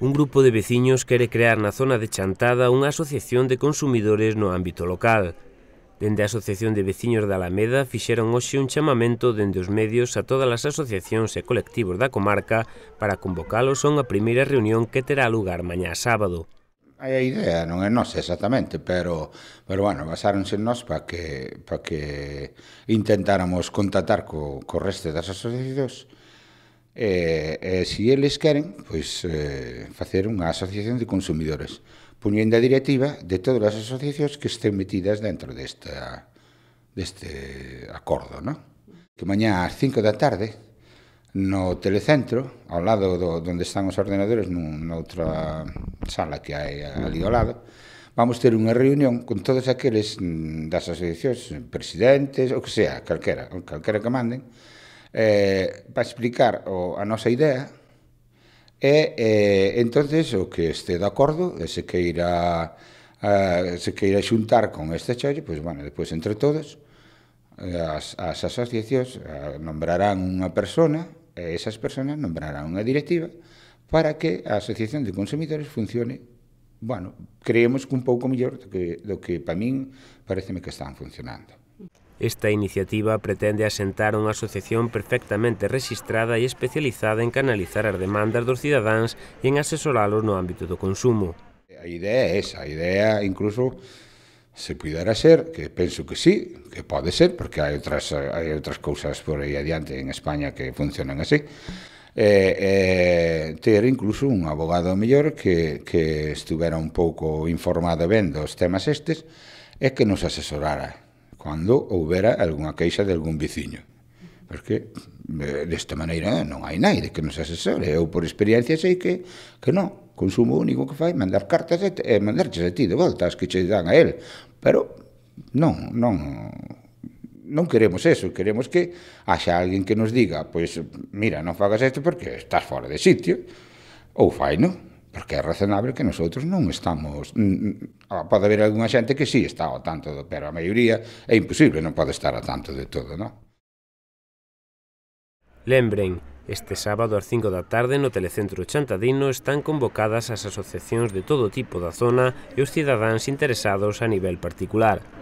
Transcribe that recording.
un grupo de veciños quere crear na zona de Chantada unha asociación de consumidores no ámbito local. Dende a Asociación de Veciños da Alameda fixeron hoxe un chamamento dende os medios a todas as asociacións e colectivos da comarca para convocálos a unha primeira reunión que terá lugar mañá sábado. Hai a idea, non é nosa exactamente, pero, pero bueno, basáronse en nós para que, pa que intentáramos contactar co, co resto das asociacións E, e se eles queren, pois, eh, facer unha asociación de consumidores, poñendo a directiva de todas as asociacións que estén metidas dentro desta, deste acordo, non? Que mañá ás 5 da tarde, no telecentro, ao lado do, onde están os ordenadores, nun, noutra sala que hai ali ao lado, vamos ter unha reunión con todos aqueles mm, das asociacións, presidentes, o que sea, calquera, calquera que manden, eh, para explicar o, a nosa idea, e eh, entonces o que este de acordo, e se queira, a, se queira xuntar con este chollo, pois, pues, bueno, depois entre todos, as, as asociacións eh, nombrarán unha persona, e esas personas nombrarán unha directiva, para que a Asociación de Consumidores funcione bueno, creemos que un pouco mellor do que, do que para min pareceme que están funcionando. Esta iniciativa pretende asentar unha asociación perfectamente registrada e especializada en canalizar as demandas dos cidadáns e en asesoralos no ámbito do consumo. A idea é esa, a idea incluso se pudera ser, que penso que sí, que pode ser, porque hai outras, hai outras cousas por aí adiante en España que funcionan así, eh, eh, ter incluso un abogado mellor que, que estuvera un pouco informado ben dos temas estes e que nos asesorara cando houbera algunha queixa de algún veciño. Porque eh, desta maneira eh, non hai naide que nos asesore. Eu por experiencia sei que, que non. Consumo único que fai mandar cartas e, mandar eh, mandarches a ti de volta as que che dan a él. Pero non, non, non queremos eso, queremos que haxa alguén que nos diga, pois, mira, non fagas isto porque estás fora de sitio, ou fai, non? porque é razonable que nosotros non estamos pode haber algunha xente que sí está ao tanto do, pero a maioría é imposible non pode estar ao tanto de todo non? Lembren, este sábado ás 5 da tarde no Telecentro Chantadino están convocadas as asociacións de todo tipo da zona e os cidadáns interesados a nivel particular.